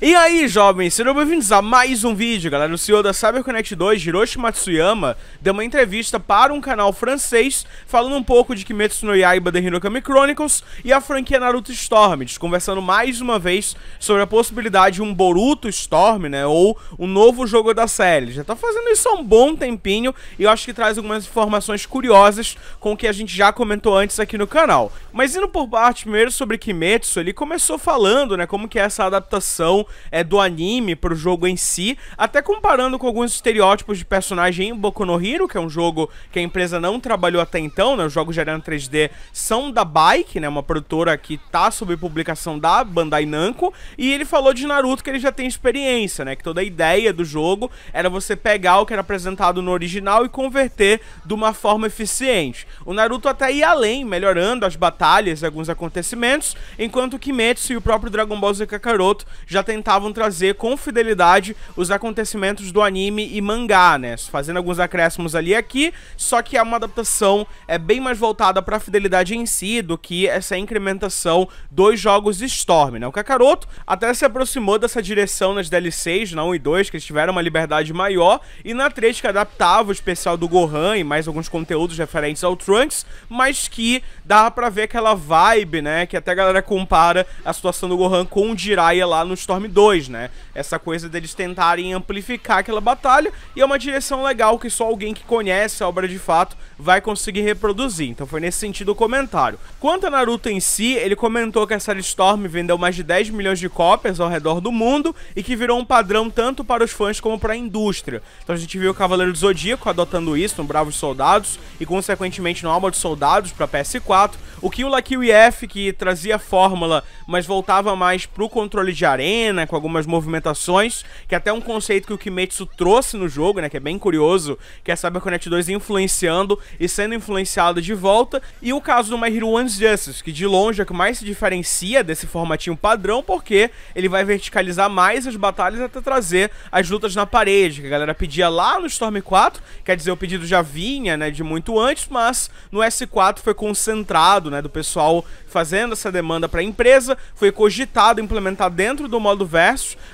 E aí, jovens, sejam bem-vindos a mais um vídeo, galera. O CEO da CyberConnect 2, Hiroshi Matsuyama, deu uma entrevista para um canal francês falando um pouco de Kimetsu no Yaiba The Hinokami Chronicles e a franquia Naruto Storm, conversando mais uma vez sobre a possibilidade de um Boruto Storm, né, ou um novo jogo da série. Já tá fazendo isso há um bom tempinho e eu acho que traz algumas informações curiosas com o que a gente já comentou antes aqui no canal. Mas indo por parte primeiro sobre Kimetsu, ele começou falando, né, como que é essa adaptação é, do anime pro jogo em si, até comparando com alguns estereótipos de personagem em Boku no Hero, que é um jogo que a empresa não trabalhou até então, né? Os jogos gerando 3D são da Bike, né? Uma produtora que tá sob publicação da Bandai Namco, e ele falou de Naruto que ele já tem experiência, né? Que toda a ideia do jogo era você pegar o que era apresentado no original e converter de uma forma eficiente. O Naruto até ia além, melhorando as batalhas e alguns acontecimentos, enquanto que Kimetsu e o próprio Dragon Ball Z Kakaroto já tem tentavam trazer com fidelidade os acontecimentos do anime e mangá, né? Fazendo alguns acréscimos ali e aqui, só que é uma adaptação é bem mais voltada para a fidelidade em si do que essa incrementação dos jogos Storm, né? O Kakaroto até se aproximou dessa direção nas DLCs, na 1 e 2, que eles tiveram uma liberdade maior, e na 3 que adaptava o especial do Gohan e mais alguns conteúdos referentes ao Trunks, mas que dava para ver aquela vibe, né? Que até a galera compara a situação do Gohan com o Jiraiya lá no Storm Storm 2, né? Essa coisa deles tentarem amplificar aquela batalha e é uma direção legal que só alguém que conhece a obra de fato vai conseguir reproduzir. Então foi nesse sentido o comentário. Quanto a Naruto em si, ele comentou que a série Storm vendeu mais de 10 milhões de cópias ao redor do mundo e que virou um padrão tanto para os fãs como para a indústria. Então a gente viu o Cavaleiro do Zodíaco adotando isso no Bravos Soldados e consequentemente no Alma dos Soldados para PS4, o que o Lucky F que trazia fórmula, mas voltava mais pro controle de arena né, com algumas movimentações, que até é um conceito que o Kimetsu trouxe no jogo, né, que é bem curioso, que é cyberconnect 2 influenciando e sendo influenciado de volta, e o caso do My Hero One's Justice, que de longe é o que mais se diferencia desse formatinho padrão, porque ele vai verticalizar mais as batalhas até trazer as lutas na parede, que a galera pedia lá no Storm 4, quer dizer, o pedido já vinha, né, de muito antes, mas no S4 foi concentrado, né, do pessoal fazendo essa demanda para a empresa, foi cogitado implementar dentro do modo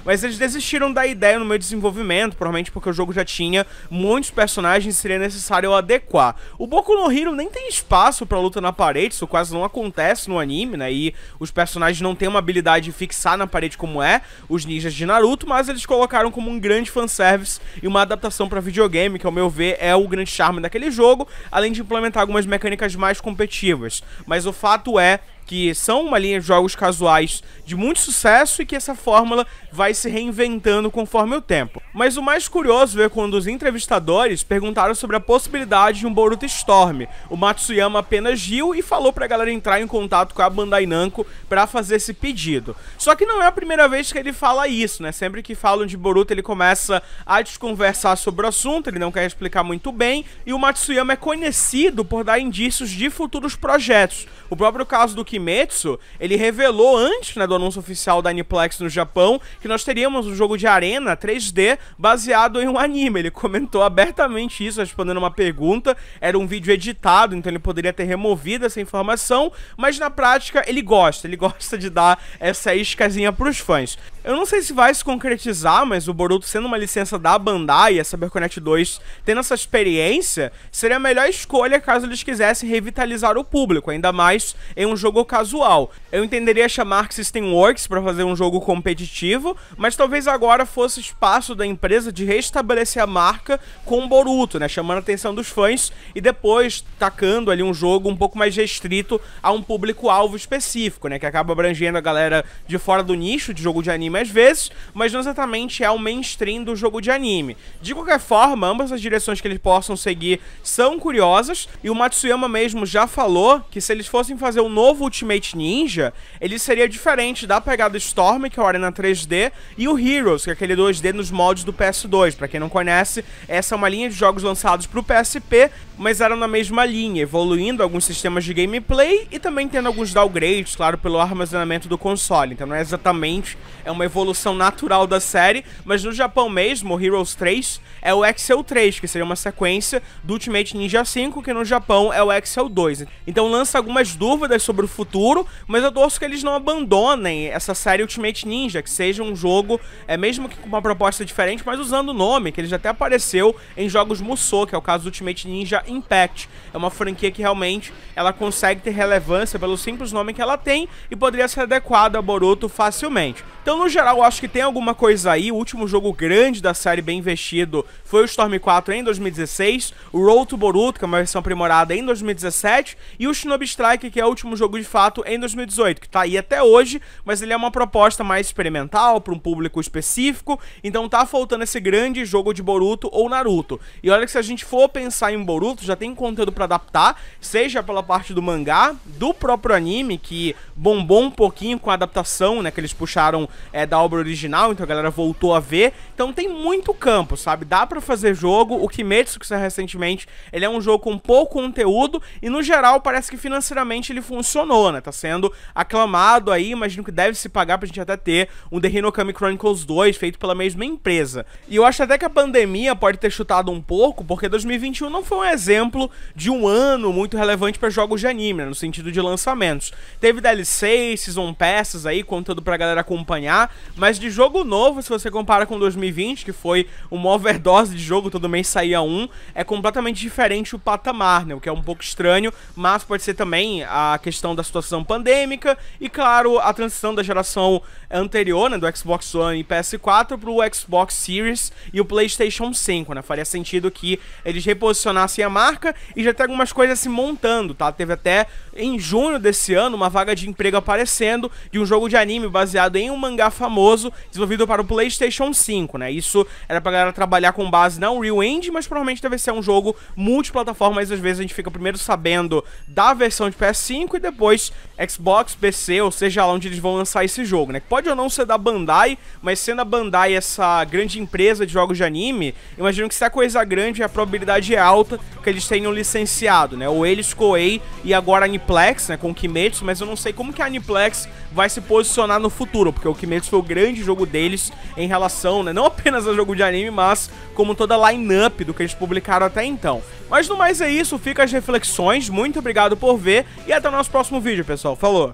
mas eles desistiram da ideia no meu desenvolvimento, provavelmente porque o jogo já tinha muitos personagens e seria necessário adequar. O Boku no Hero nem tem espaço para luta na parede, isso quase não acontece no anime, né? E os personagens não têm uma habilidade de fixar na parede como é os ninjas de Naruto, mas eles colocaram como um grande fanservice e uma adaptação para videogame, que ao meu ver é o grande charme daquele jogo, além de implementar algumas mecânicas mais competitivas. Mas o fato é que são uma linha de jogos casuais de muito sucesso e que essa fórmula vai se reinventando conforme o tempo. Mas o mais curioso é quando os entrevistadores perguntaram sobre a possibilidade de um Boruto Storm. O Matsuyama apenas riu e falou pra galera entrar em contato com a Bandai Namco para fazer esse pedido. Só que não é a primeira vez que ele fala isso, né? Sempre que falam de Boruto, ele começa a desconversar sobre o assunto, ele não quer explicar muito bem, e o Matsuyama é conhecido por dar indícios de futuros projetos. O próprio caso do Kimetsu, ele revelou antes né, do anúncio oficial da Aniplex no Japão que nós teríamos um jogo de arena 3D baseado em um anime. Ele comentou abertamente isso, respondendo uma pergunta. Era um vídeo editado, então ele poderia ter removido essa informação, mas na prática ele gosta, ele gosta de dar essa iscazinha pros fãs. Eu não sei se vai se concretizar, mas o Boruto sendo uma licença da Bandai e a CyberConnect 2 tendo essa experiência, seria a melhor escolha caso eles quisessem revitalizar o público, ainda mais em um jogo casual. Eu entenderia chamar que System Works para fazer um jogo competitivo, mas talvez agora fosse espaço da empresa de restabelecer a marca com o Boruto, né, chamando a atenção dos fãs e depois tacando ali um jogo um pouco mais restrito a um público-alvo específico, né, que acaba abrangendo a galera de fora do nicho de jogo de anime às vezes, mas não exatamente é o mainstream do jogo de anime. De qualquer forma, ambas as direções que eles possam seguir são curiosas e o Matsuyama mesmo já falou que se eles fossem fazer um novo Ultimate Ninja, ele seria diferente da pegada Storm, que é o Arena 3D, e o Heroes, que é aquele 2D nos moldes do PS2. Para quem não conhece, essa é uma linha de jogos lançados para o PSP, mas eram na mesma linha, evoluindo alguns sistemas de gameplay e também tendo alguns downgrades, claro, pelo armazenamento do console. Então não é exatamente é uma evolução natural da série, mas no Japão mesmo, o Heroes 3 é o Excel 3, que seria uma sequência do Ultimate Ninja 5, que no Japão é o Excel 2. Então lança algumas dúvidas sobre o futuro futuro, mas eu torço que eles não abandonem essa série Ultimate Ninja, que seja um jogo, é mesmo que com uma proposta diferente, mas usando o nome, que ele já até apareceu em jogos Musou, que é o caso do Ultimate Ninja Impact. É uma franquia que realmente ela consegue ter relevância pelo simples nome que ela tem e poderia ser adequada a Boruto facilmente. Então, no geral, eu acho que tem alguma coisa aí. O último jogo grande da série bem investido foi o Storm 4 em 2016, o Road to Boruto, que é uma versão aprimorada em 2017, e o Shinobi Strike, que é o último jogo de fato em 2018, que tá aí até hoje, mas ele é uma proposta mais experimental para um público específico, então tá faltando esse grande jogo de Boruto ou Naruto. E olha que se a gente for pensar em Boruto, já tem conteúdo para adaptar, seja pela parte do mangá, do próprio anime, que bombou um pouquinho com a adaptação, né, que eles puxaram é, da obra original, então a galera voltou a ver. Então tem muito campo, sabe? Dá para fazer jogo. O Kimetsu que saiu recentemente, ele é um jogo com pouco conteúdo e no geral parece que financeiramente ele funcionou falou, né? Tá sendo aclamado aí, imagino que deve se pagar pra gente até ter um The Hinokami Chronicles 2 feito pela mesma empresa. E eu acho até que a pandemia pode ter chutado um pouco, porque 2021 não foi um exemplo de um ano muito relevante para jogos de anime, né? no sentido de lançamentos. Teve DLC, Season Passes aí, conteúdo pra galera acompanhar, mas de jogo novo, se você compara com 2020, que foi uma overdose de jogo, todo mês saía um, é completamente diferente o patamar, né? O que é um pouco estranho, mas pode ser também a questão da situação pandêmica e, claro, a transição da geração anterior, né, do Xbox One e PS4 para o Xbox Series e o PlayStation 5, né? Faria sentido que eles reposicionassem a marca e já tem algumas coisas se montando, tá? Teve até em junho desse ano uma vaga de emprego aparecendo de um jogo de anime baseado em um mangá famoso desenvolvido para o PlayStation 5, né? Isso era pra galera trabalhar com base na Unreal Engine, mas provavelmente deve ser um jogo multiplataforma, mas às vezes a gente fica primeiro sabendo da versão de PS5 e depois depois Xbox, PC, ou seja lá onde eles vão lançar esse jogo, né? Pode ou não ser da Bandai, mas sendo a Bandai essa grande empresa de jogos de anime, imagino que se a coisa grande, a probabilidade é alta que eles tenham licenciado, né? Ou eles, Koei e agora a Aniplex, né? Com Kimetsu, mas eu não sei como que a Aniplex vai se posicionar no futuro, porque o Kimetsu foi o grande jogo deles em relação, né, não apenas ao jogo de anime, mas como toda a line-up do que eles publicaram até então. Mas no mais é isso, fica as reflexões, muito obrigado por ver e até o nosso próximo vídeo, pessoal. Falou!